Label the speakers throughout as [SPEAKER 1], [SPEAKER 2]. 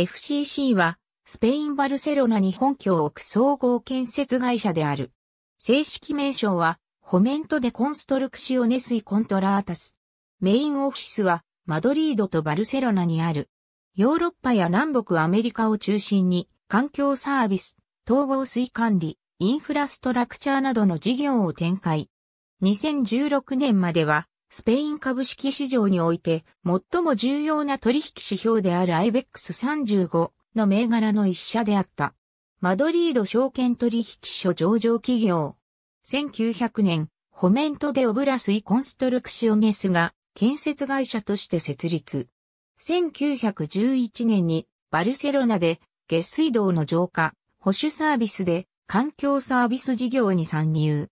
[SPEAKER 1] FCC は、スペイン・バルセロナに本拠を置く総合建設会社である。正式名称は、コメントでコンストルクシオネスイ・コントラータス。メインオフィスは、マドリードとバルセロナにある。ヨーロッパや南北アメリカを中心に、環境サービス、統合水管理、インフラストラクチャーなどの事業を展開。2016年までは、スペイン株式市場において最も重要な取引指標である IBEX35 の銘柄の一社であった。マドリード証券取引所上場企業。1900年、ホメントでオブラスイコンストルクシオネスが建設会社として設立。1911年にバルセロナで下水道の浄化、保守サービスで環境サービス事業に参入。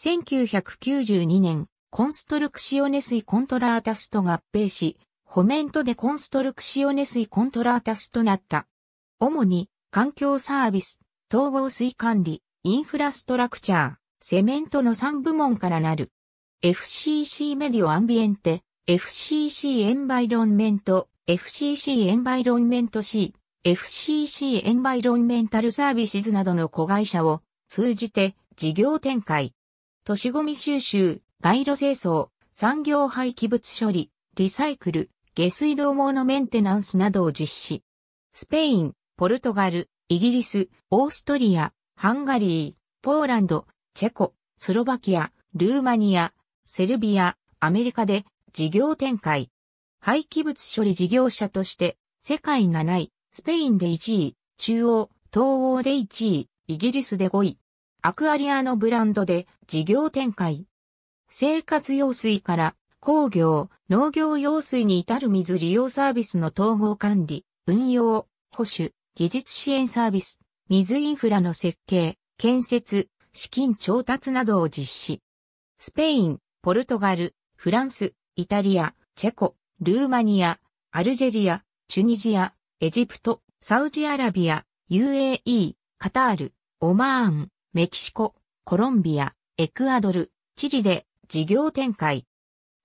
[SPEAKER 1] 1992年、コンストルクシオネスイコントラータスと合併し、ホメントでコンストルクシオネスイコントラータスとなった。主に、環境サービス、統合水管理、インフラストラクチャー、セメントの3部門からなる。FCC メディオアンビエンテ、FCC エンバイロンメント、FCC エンバイロンメント C、FCC エンバイロンメンタルサービスズなどの子会社を通じて事業展開、都市ゴミ収集、街路清掃、産業廃棄物処理、リサイクル、下水道網のメンテナンスなどを実施。スペイン、ポルトガル、イギリス、オーストリア、ハンガリー、ポーランド、チェコ、スロバキア、ルーマニア、セルビア、アメリカで事業展開。廃棄物処理事業者として、世界7位、スペインで1位、中央、東欧で1位、イギリスで5位、アクアリアのブランドで事業展開。生活用水から工業、農業用水に至る水利用サービスの統合管理、運用、保守、技術支援サービス、水インフラの設計、建設、資金調達などを実施。スペイン、ポルトガル、フランス、イタリア、チェコ、ルーマニア、アルジェリア、チュニジア、エジプト、サウジアラビア、UAE、カタール、オマーン、メキシコ、コロンビア、エクアドル、チリで事業展開。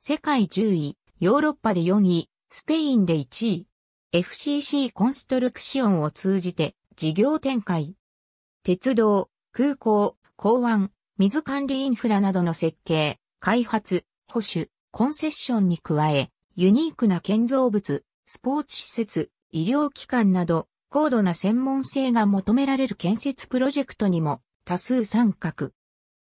[SPEAKER 1] 世界10位、ヨーロッパで4位、スペインで1位。FCC コンストルクションを通じて事業展開。鉄道、空港、港湾、水管理インフラなどの設計、開発、保守、コンセッションに加え、ユニークな建造物、スポーツ施設、医療機関など、高度な専門性が求められる建設プロジェクトにも多数参画。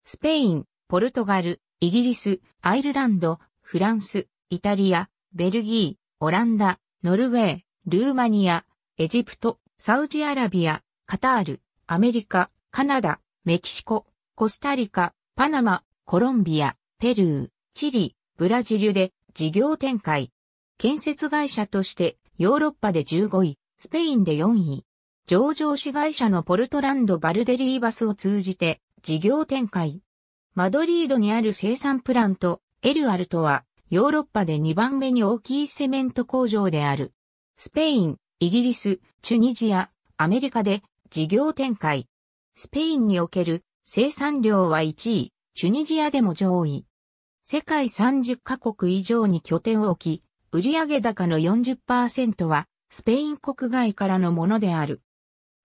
[SPEAKER 1] スペイン、ポルトガル、イギリス、アイルランド、フランス、イタリア、ベルギー、オランダ、ノルウェー、ルーマニア、エジプト、サウジアラビア、カタール、アメリカ、カナダ、メキシコ、コスタリカ、パナマ、コロンビア、ペルー、チリ、ブラジルで事業展開。建設会社としてヨーロッパで15位、スペインで4位、上場市会社のポルトランド・バルデリーバスを通じて事業展開。マドリードにある生産プラント、エルアルトは、ヨーロッパで2番目に大きいセメント工場である。スペイン、イギリス、チュニジア、アメリカで事業展開。スペインにおける生産量は1位、チュニジアでも上位。世界30カ国以上に拠点を置き、売上高の40%はスペイン国外からのものである。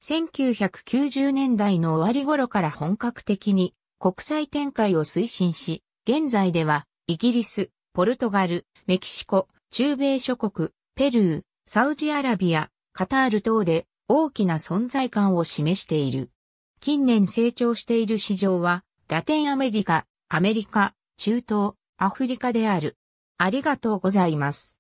[SPEAKER 1] 1990年代の終わり頃から本格的に国際展開を推進し、現在ではイギリス、ポルトガル、メキシコ、中米諸国、ペルー、サウジアラビア、カタール等で大きな存在感を示している。近年成長している市場は、ラテンアメリカ、アメリカ、中東、アフリカである。ありがとうございます。